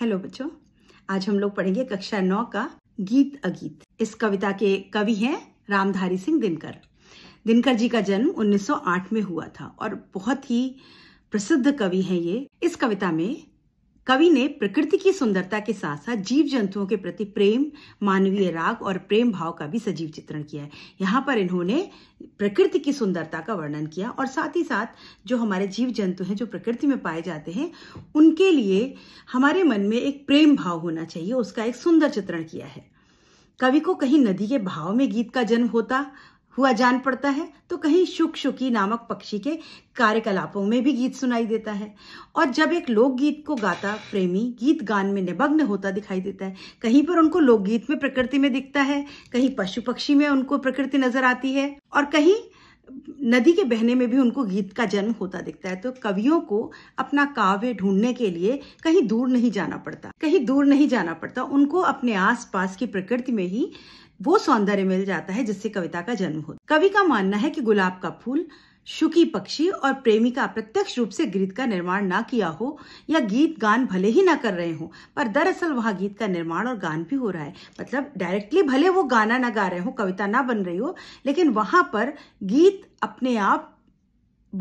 hello बच्चों आज हम लोग पढ़ेंगे कक्षा नौ का गीत अगीत इस कविता के कवि हैं रामधारी सिंह दिनकर दिनकर जी का जन्म 1908 में हुआ था और बहुत ही प्रसिद्ध कवि हैं ये इस कविता में कवि ने प्रकृति की सुंदरता के साथ साथ जीव जंतुओं के प्रति प्रेम मानवीय राग और प्रेम भाव का भी सजीव चित्रण किया है यहाँ पर इन्होंने प्रकृति की सुंदरता का वर्णन किया और साथ ही साथ जो हमारे जीव जंतु हैं जो प्रकृति में पाए जाते हैं उनके लिए हमारे मन में एक प्रेम भाव होना चाहिए उसका एक सुंदर चित्रण किया है कवि को कहीं नदी के भाव में गीत का जन्म होता हुआ जान पड़ता है तो कहीं शुक शुकी नामक पक्षी के कार्यकलापों में भी गीत सुनाई देता है और जब एक लोकगीत को गाता प्रेमी गीत गान में निमग्न होता दिखाई देता है कहीं पर उनको लोकगीत में प्रकृति में दिखता है कहीं पशु पक्षी में उनको प्रकृति नजर आती है और कहीं नदी के बहने में भी उनको गीत का जन्म होता दिखता है तो कवियों को अपना काव्य ढूंढने के लिए कहीं दूर नहीं जाना पड़ता कहीं दूर नहीं जाना पड़ता उनको अपने आसपास की प्रकृति में ही वो सौंदर्य मिल जाता है जिससे कविता का जन्म होता कवि का मानना है कि गुलाब का फूल शुकी पक्षी और प्रेमिका प्रत्यक्ष रूप से गीत का निर्माण ना किया हो या गीत गान भले ही ना कर रहे हो पर दरअसल वहां गीत का निर्माण और गान भी हो रहा है मतलब डायरेक्टली भले वो गाना ना गा रहे हो कविता ना बन रही हो लेकिन वहां पर गीत अपने आप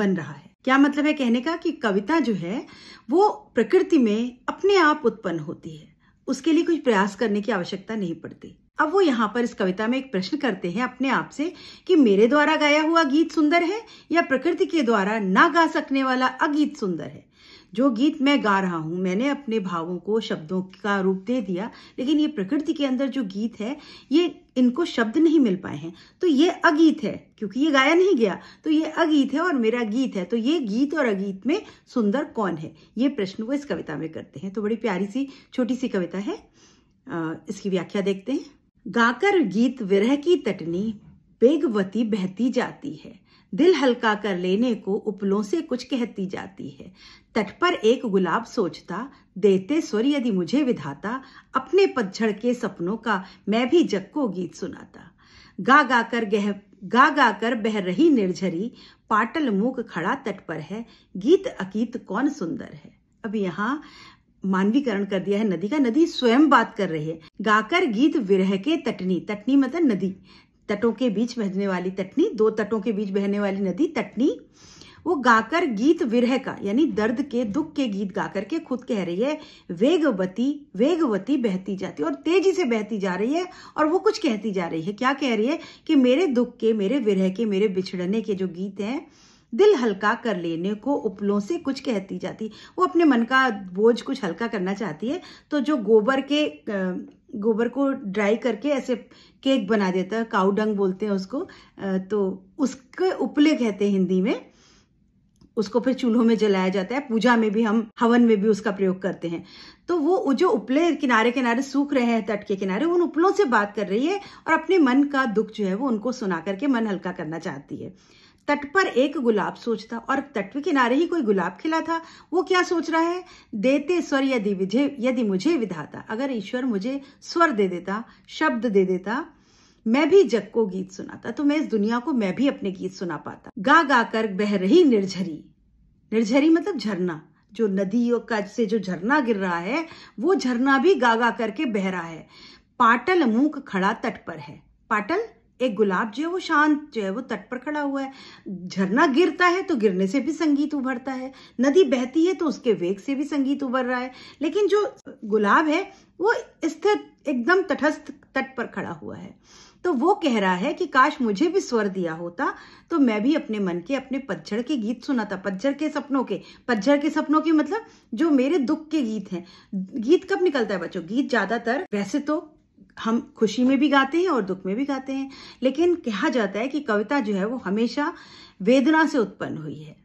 बन रहा है क्या मतलब है कहने का कि कविता जो है वो प्रकृति में अपने आप उत्पन्न होती है उसके लिए कुछ प्रयास करने की आवश्यकता नहीं पड़ती अब वो यहाँ पर इस कविता में एक प्रश्न करते हैं अपने आप से कि मेरे द्वारा गाया हुआ गीत सुंदर है या प्रकृति के द्वारा ना गा सकने वाला अगीत सुंदर है जो गीत मैं गा रहा हूँ मैंने अपने भावों को शब्दों का रूप दे दिया लेकिन ये प्रकृति के अंदर जो गीत है ये इनको शब्द नहीं मिल पाए हैं तो ये अगीत है क्योंकि ये गाया नहीं गया तो ये अगीत है और मेरा गीत है तो ये गीत और अगीत में सुंदर कौन है ये प्रश्न वो इस कविता में करते हैं तो बड़ी प्यारी सी छोटी सी कविता है इसकी व्याख्या देखते हैं गाकर गीत विरह की तटनी बेगवती बहती जाती है दिल हल्का कर लेने को उपलों से कुछ कहती जाती है तट पर एक गुलाब सोचता देते स्वर यदि मुझे विधाता अपने पतझड़ के सपनों का मैं भी जग को गीत सुनाता गा गा कर गह गा गा कर बह रही निर्झरी पाटल मूक खड़ा तट पर है गीत अकीत कौन सुंदर है अब यहाँ मानवीकरण कर दिया है नदी का नदी स्वयं बात कर रही है गाकर गीत विरह के तटनी तटनी मतलब नदी तटों के बीच बहने वाली तटनी दो तटों के बीच बहने वाली नदी तटनी वो गाकर गीत विरह का यानी दर्द के दुख के गीत गाकर के खुद कह रही है वेगवती वेगवती बहती जाती और तेजी से बहती जा रही है और वो कुछ कहती जा रही है क्या कह रही है कि मेरे दुख के मेरे विरह के मेरे बिछड़ने के जो गीत हैं दिल हल्का कर लेने को उपलों से कुछ कहती जाती वो अपने मन का बोझ कुछ हल्का करना चाहती है तो जो गोबर के गोबर को ड्राई करके ऐसे केक बना देता है काउडंग बोलते हैं उसको तो उसके उपले कहते हैं हिंदी में उसको फिर चूल्हों में जलाया जाता है पूजा में भी हम हवन में भी उसका प्रयोग करते हैं तो वो जो उपले किनारे किनारे सूख रहे हैं तट के किनारे उन उपलों से बात कर रही है और अपने मन का दुख जो है वो उनको सुना करके मन हल्का करना चाहती है तट पर एक गुलाब सोचता और तट के किनारे ही कोई गुलाब खिला था वो क्या सोच रहा है देते स्वर यदि विजय यदि मुझे विधाता अगर ईश्वर मुझे स्वर दे देता शब्द दे देता मैं भी जग को गीत सुनाता तो मैं इस दुनिया को मैं भी अपने गीत सुना पाता गा गा कर बह रही निर्झरी निर्झरी मतलब झरना जो नदियों का से जो झरना गिर रहा है वो झरना भी गा गा करके बह रहा है पाटल मूक खड़ा तट पर है पाटल एक गुलाब जो है वो शांत जो है वो तट पर खड़ा हुआ है झरना गिरता है तो गिरने से भी संगीत उभरता है नदी बहती है तो उसके वेग से भी संगीत उभर रहा है लेकिन जो गुलाब है वो स्थिर एकदम तटस्थ तट पर खड़ा हुआ है तो वो कह रहा है कि काश मुझे भी स्वर दिया होता तो मैं भी अपने मन के अपने पतझड़ के गीत सुनाता पतझड़ के सपनों के पतझड़ के सपनों के मतलब जो मेरे दुख के गीत हैं गीत कब निकलता है बच्चों गीत ज्यादातर वैसे तो हम खुशी में भी गाते हैं और दुख में भी गाते हैं लेकिन कहा जाता है कि कविता जो है वो हमेशा वेदना से उत्पन्न हुई है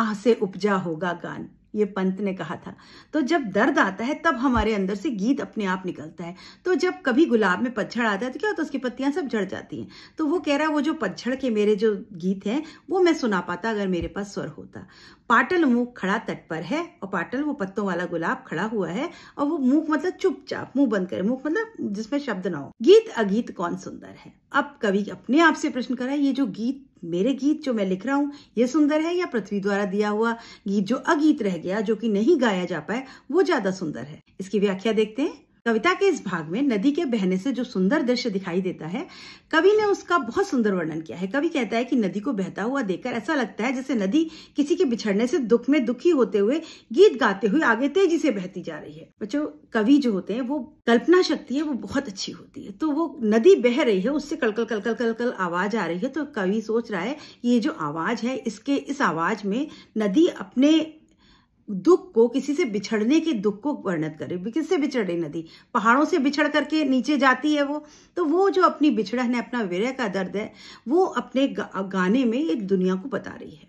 आह से उपजा होगा गान ये पंत ने कहा था तो जब दर्द आता है तब हमारे अंदर से गीत अपने आप निकलता है तो जब कभी गुलाब में पतझड़ आता है तो क्या होता है उसकी पत्तियां सब झड़ जाती हैं तो वो कह रहा है वो जो पतझड़ के मेरे जो गीत हैं वो मैं सुना पाता अगर मेरे पास स्वर होता पाटल मुख खड़ा तट पर है और पाटल वो पत्तों वाला गुलाब खड़ा हुआ है और वो मूक मतलब चुपचाप मुंह बंद करे मूक मतलब जिसमें शब्द ना हो गीत अगीत कौन सुंदर है अब कवि अपने आप से प्रश्न करा ये जो गीत मेरे गीत जो मैं लिख रहा हूँ ये सुंदर है या पृथ्वी द्वारा दिया हुआ गीत जो अगीत रह गया जो कि नहीं गाया जा पाए वो ज्यादा सुंदर है इसकी व्याख्या देखते हैं कविता के इस भाग में नदी के बहने से जो सुंदर दृश्य दिखाई देता है कवि ने उसका बहुत सुंदर वर्णन किया है कवि कहता है कि नदी को बहता हुआ देखकर ऐसा लगता है जैसे नदी किसी के बिछड़ने से दुख में दुखी होते हुए गीत गाते हुए आगे तेजी से बहती जा रही है बच्चों कवि जो होते हैं वो कल्पना शक्ति है वो बहुत अच्छी होती है तो वो नदी बह रही है उससे कलकल कलकल कलकल आवाज आ रही है तो कवि सोच रहा है ये जो आवाज है इसके इस आवाज में नदी अपने दुख को किसी से बिछड़ने के दुख को वर्णित करे किससे बिछड़े नदी पहाड़ों से बिछड़ करके नीचे जाती है वो तो वो जो अपनी बिछड़न है अपना विरह का दर्द है वो अपने गाने में एक दुनिया को बता रही है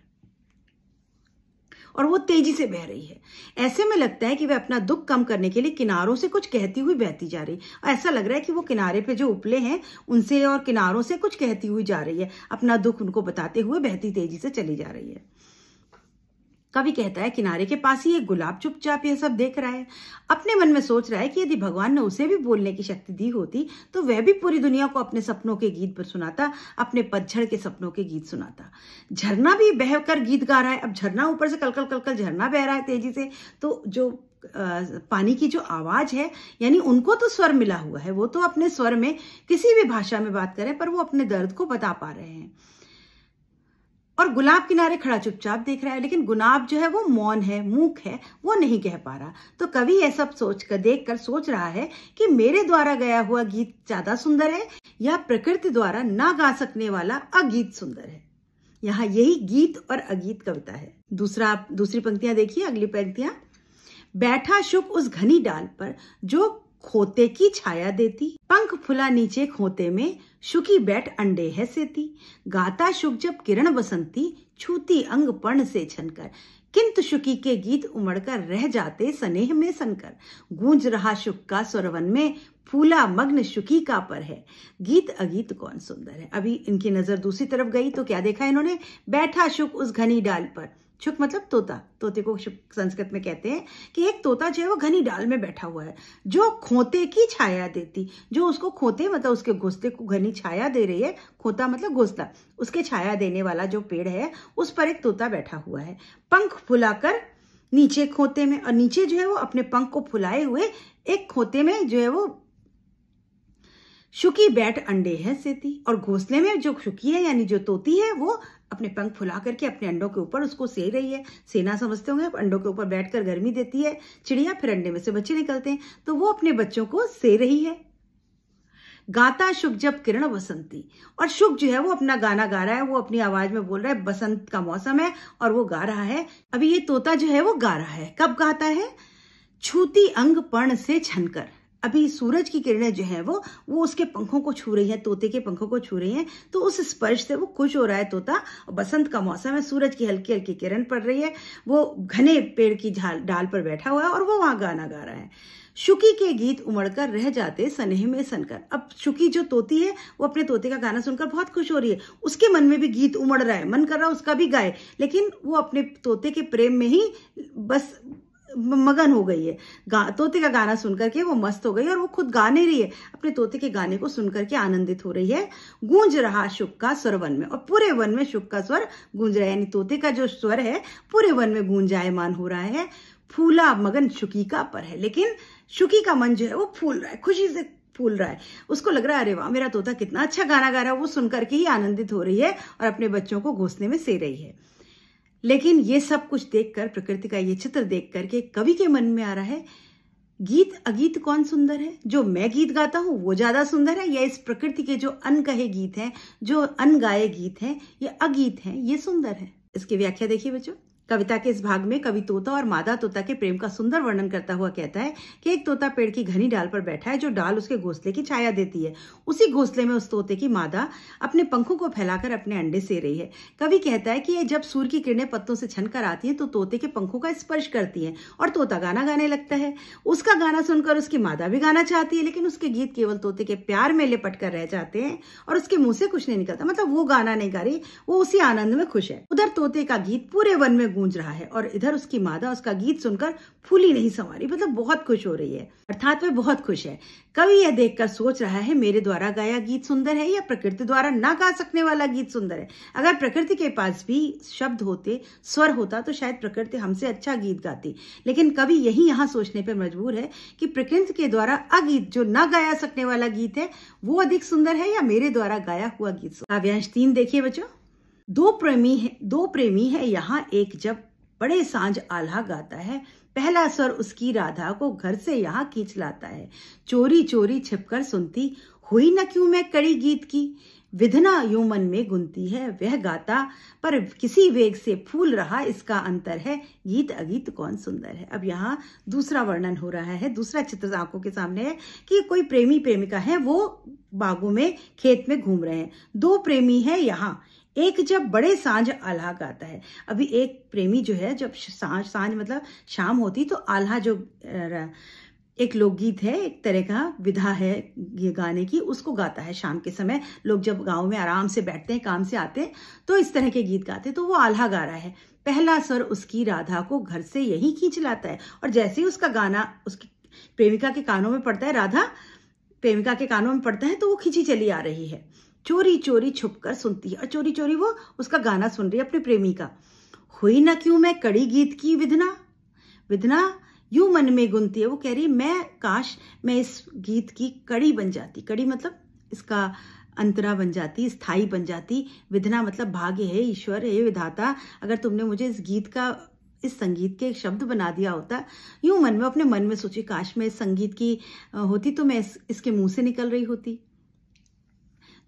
और वो तेजी से बह रही है ऐसे में लगता है कि वह अपना दुख कम करने के लिए किनारों से कुछ कहती हुई बहती जा रही है ऐसा लग रहा है कि वो किनारे पे जो उपले हैं उनसे और किनारों से कुछ कहती हुई जा रही है अपना दुख उनको बताते हुए बहती तेजी से चली जा रही है कवि कहता है किनारे के पास ही एक गुलाब चुपचाप यह सब देख रहा है अपने मन में सोच रहा है कि यदि भगवान ने उसे भी बोलने की शक्ति दी होती तो वह भी पूरी दुनिया को अपने सपनों के गीत पर सुनाता अपने पतझड़ के सपनों के गीत सुनाता झरना भी बहकर गीत गा रहा है अब झरना ऊपर से कलकल कलकल झरना बह रहा है तेजी से तो जो पानी की जो आवाज है यानी उनको तो स्वर मिला हुआ है वो तो अपने स्वर में किसी भी भाषा में बात करें पर वो अपने दर्द को बता पा रहे हैं और गुलाब किनारे खड़ा चुपचाप देख रहा है लेकिन गुलाब जो है वो मौन है मूक है वो नहीं कह पा रहा तो कवि यह सब सोच कर देख कर सोच रहा है कि मेरे द्वारा गया हुआ गीत ज्यादा सुंदर है या प्रकृति द्वारा ना गा सकने वाला अगीत सुंदर है यहाँ यही गीत और अगीत कविता है दूसरा दूसरी पंक्तियां देखिए अगली पंक्तियां बैठा शुभ उस घनी डाल पर जो खोते की छाया देती पंख फुला नीचे खोते में सुखी बैठ अंडे है सेती गाता सुख जब किरण बसंती छूती अंग पर्ण से छनकर किंतु सुखी के गीत उमड़कर रह जाते स्नेह में सनकर गूंज रहा शुक का स्वरवन में फूला मग्न सुखी का पर है गीत अगीत कौन सुंदर है अभी इनकी नजर दूसरी तरफ गई तो क्या देखा इन्होंने बैठा शुक उस घनी डाल पर छुक मतलब तोता तोते को संस्कृत में कहते हैं कि एक तोता जो है वो घनी डाल में बैठा हुआ है जो खोते की छाया देती जो उसको खोते मतलब उसके घोसले को घनी छाया दे रही है खोता मतलब घोसला उसके छाया देने वाला जो पेड़ है उस पर एक तोता बैठा हुआ है पंख फुलाकर नीचे खोते में और नीचे जो है वो अपने पंख को फुलाए हुए एक खोते में जो है वो शुकी बैठ अंडे है सेती और घोसले में जो शुकी है यानी जो तोती है वो अपने पंख फुला करके अपने अंडों के ऊपर उसको से रही है सेना समझते होंगे अंडों के ऊपर बैठकर गर्मी देती है चिड़िया फिर अंडे में से बच्चे निकलते हैं तो वो अपने बच्चों को से रही है गाता शुभ जब किरण बसंती और शुभ जो है वो अपना गाना गा रहा है वो अपनी आवाज में बोल रहा है बसंत का मौसम है और वो गा रहा है अभी ये तोता जो है वो गा रहा है कब गाता है छूती अंग पर्ण से छनकर अभी सूरज की किरणें जो है वो वो उसके पंखों को छू रही है तोते के पंखों को छू रही है तो उस स्पर्श से वो खुश हो रहा है तोता बसंत का मौसम है सूरज की हल्की हल्की किरण पड़ रही है वो घने पेड़ की झाल डाल पर बैठा हुआ है और वो वहां गाना गा रहा है शुकी के गीत उमड़कर रह जाते सनेह में सनकर अब शुकी जो तोती है वो अपने तोते का गाना सुनकर बहुत खुश हो रही है उसके मन में भी गीत उमड़ रहा है मन कर रहा है उसका भी गाए लेकिन वो अपने तोते के प्रेम में ही बस मगन हो गई है तोते का गाना सुन करके वो मस्त हो गई और वो खुद गा नहीं रही है अपने तोते के गाने को सुन करके आनंदित हो रही है गूंज रहा शुक का स्वर वन में और पूरे वन में शुक का स्वर गूंज रहा है यानी तोते का जो स्वर है पूरे वन में गूंजायमान हो रहा है फूला मगन शुकी का पर है लेकिन शुकी का मन जो है वो फूल रहा है खुशी से फूल रहा है उसको लग रहा है अरे वाह मेरा तोता कितना अच्छा गाना गा रहा है वो सुनकर के ही आनंदित हो रही है और अपने बच्चों को घोसने में से रही है लेकिन ये सब कुछ देखकर प्रकृति का ये चित्र देख करके कवि के मन में आ रहा है गीत अगीत कौन सुंदर है जो मैं गीत गाता हूँ वो ज्यादा सुंदर है या इस प्रकृति के जो अनकहे गीत हैं जो अनगाए गीत हैं ये अगीत हैं ये सुंदर है इसकी व्याख्या देखिए बच्चों कविता के इस भाग में कवि तोता और मादा तोता के प्रेम का सुंदर वर्णन करता हुआ कहता है कि एक तोता पेड़ की घनी डाल पर बैठा है जो डाल उसके घोंसले की छाया देती है उसी घोंसले में उस तोते की मादा अपने पंखों को फैलाकर अपने अंडे से रही है कवि कहता है कि जब सूर्य की किरणें पत्तों से छन कर आती है तो तोते के पंखों का स्पर्श करती है और तोता गाना गाने लगता है उसका गाना सुनकर उसकी मादा भी गाना चाहती है लेकिन उसके गीत केवल तोते के प्यार में लिपट कर रह जाते हैं और उसके मुंह से कुछ नहीं निकलता मतलब वो गाना नहीं गा रही वो उसी आनंद में खुश है उधर तोते का गीत पूरे वन में गूंज रहा है और इधर उसकी मादा उसका गीत सुनकर फूली नहीं संवारी मतलब बहुत खुश हो रही है अर्थात वह बहुत खुश है कवि यह देखकर सोच रहा है मेरे द्वारा गाया गीत सुंदर है या प्रकृति द्वारा ना गा सकने वाला गीत सुंदर है अगर प्रकृति के पास भी शब्द होते स्वर होता तो शायद प्रकृति हमसे अच्छा गीत गाती लेकिन कवि यही यहाँ सोचने पर मजबूर है कि प्रकृति के द्वारा अगीत जो न गाया सकने वाला गीत है वो अधिक सुंदर है या मेरे द्वारा गाया हुआ गीत काव्यांश तीन देखिए बच्चों दो प्रेमी है दो प्रेमी है यहाँ एक जब बड़े सांझ आल्हा गाता है पहला स्वर उसकी राधा को घर से यहाँ खींच लाता है चोरी चोरी छिपकर सुनती हुई न क्यों मैं कड़ी गीत की विधना यू मन में गुनती है वह गाता पर किसी वेग से फूल रहा इसका अंतर है गीत अगीत कौन सुंदर है अब यहाँ दूसरा वर्णन हो रहा है दूसरा चित्र आंखों के सामने है कि कोई प्रेमी प्रेमिका है वो बागों में खेत में घूम रहे हैं दो प्रेमी है यहाँ एक जब बड़े सांझ आल्हा गाता है अभी एक प्रेमी जो है जब सांझ सांझ मतलब शाम होती तो आल्हा जो एक लोकगीत है एक तरह का विधा है ये गाने की उसको गाता है शाम के समय लोग जब गांव में आराम से बैठते हैं काम से आते हैं तो इस तरह के गीत गाते हैं तो वो आल्हा गा रहा है पहला स्वर उसकी राधा को घर से यही खींच लाता है और जैसे ही उसका गाना उसकी प्रेमिका के कानों में पड़ता है राधा प्रेमिका के कानों में पड़ता है तो वो खींची चली आ रही है चोरी चोरी छुपकर सुनती है और चोरी चोरी वो उसका गाना सुन रही है अपने प्रेमी का हुई ना क्यों मैं कड़ी गीत की विधना विधना यू मन में गुनती है वो कह रही मैं काश मैं इस गीत की कड़ी बन जाती कड़ी मतलब इसका अंतरा बन जाती स्थाई बन जाती विधना मतलब भाग्य है ईश्वर है विधाता अगर तुमने मुझे इस गीत का इस संगीत के एक शब्द बना दिया होता यूं मन में अपने मन में सोची काश मैं इस संगीत की होती तो मैं इस, इसके मुंह से निकल रही होती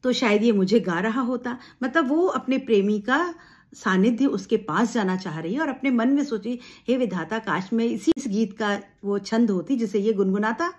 तो शायद ये मुझे गा रहा होता मतलब वो अपने प्रेमी का सानिध्य उसके पास जाना चाह रही है और अपने मन में सोची हे विधाता काश में इसी इस गीत का वो छंद होती जिसे ये गुनगुनाता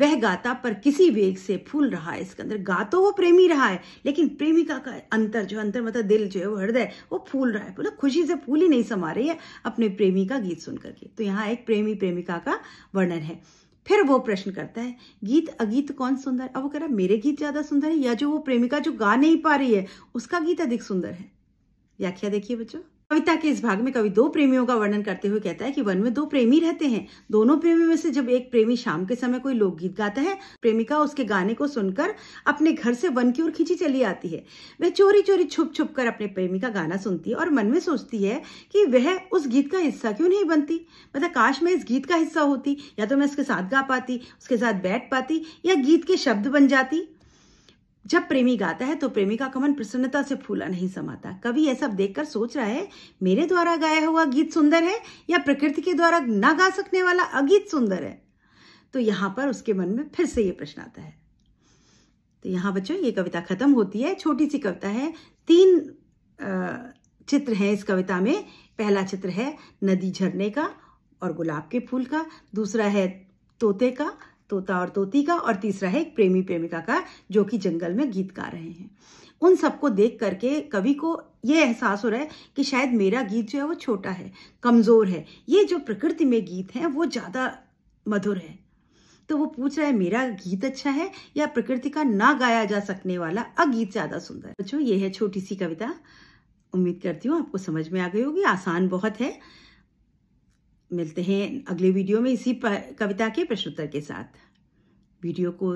वह गाता पर किसी वेग से फूल रहा है इसके अंदर गा तो वो प्रेमी रहा है लेकिन प्रेमिका का अंतर जो अंतर मतलब दिल जो है वो हृदय वो फूल रहा है बोला मतलब खुशी से फूल ही नहीं समा रही है अपने प्रेमी का गीत सुन करके तो यहाँ एक प्रेमी प्रेमिका का वर्णन है फिर वो प्रश्न करता है गीत अगीत कौन सुंदर अब वो कह रहा है मेरे गीत ज्यादा सुंदर है या जो वो प्रेमिका जो गा नहीं पा रही है उसका गीत अधिक सुंदर है व्याख्या देखिए बच्चों कविता के इस भाग में कवि दो प्रेमियों का वर्णन करते हुए कहता है कि वन में दो प्रेमी रहते हैं दोनों प्रेमियों में से जब एक प्रेमी शाम के समय कोई लोकगीत गाता है प्रेमिका उसके गाने को सुनकर अपने घर से वन की ओर खींची चली आती है वह चोरी चोरी छुप छुप कर अपने प्रेमी का गाना सुनती है और मन में सोचती है कि वह उस गीत का हिस्सा क्यों नहीं बनती मतलब काश मैं इस गीत का हिस्सा होती या तो मैं उसके साथ गा पाती उसके साथ बैठ पाती या गीत के शब्द बन जाती जब प्रेमी गाता है तो प्रेमी का कमन प्रसन्नता से फूला नहीं समाता कवि यह सब देखकर सोच रहा है मेरे द्वारा गाया हुआ गीत सुंदर है या प्रकृति के द्वारा ना गा सकने वाला अगीत सुंदर है तो यहाँ पर उसके मन में फिर से ये प्रश्न आता है तो यहाँ बच्चों ये कविता खत्म होती है छोटी सी कविता है तीन चित्र है इस कविता में पहला चित्र है नदी झरने का और गुलाब के फूल का दूसरा है तोते का तोता और तोती का और तीसरा है एक प्रेमी प्रेमिका का जो कि जंगल में गीत गा रहे हैं उन सबको देख करके कवि को यह एहसास हो रहा है कि शायद मेरा गीत जो है वो छोटा है कमज़ोर है ये जो प्रकृति में गीत हैं वो ज़्यादा मधुर है तो वो पूछ रहा है मेरा गीत अच्छा है या प्रकृति का ना गाया जा सकने वाला अगीत ज़्यादा सुंदर है बच्चों ये है छोटी सी कविता उम्मीद करती हूँ आपको समझ में आ गई होगी आसान बहुत है मिलते हैं अगले वीडियो में इसी कविता के प्रश्नोत्तर के साथ वीडियो को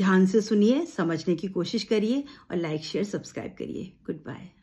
ध्यान से सुनिए समझने की कोशिश करिए और लाइक शेयर सब्सक्राइब करिए गुड बाय